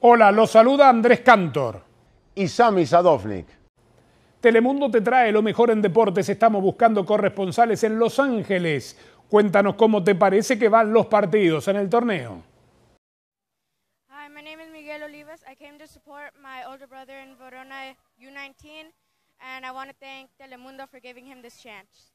Hola, los saluda Andrés Cantor. Y Sami Sadovnik. Telemundo te trae lo mejor en deportes. Estamos buscando corresponsales en Los Ángeles. Cuéntanos cómo te parece que van los partidos en el torneo. Hi, my name is Miguel Olivas. I came to support my older brother in Verona U19 and I want to thank Telemundo for giving him this chance.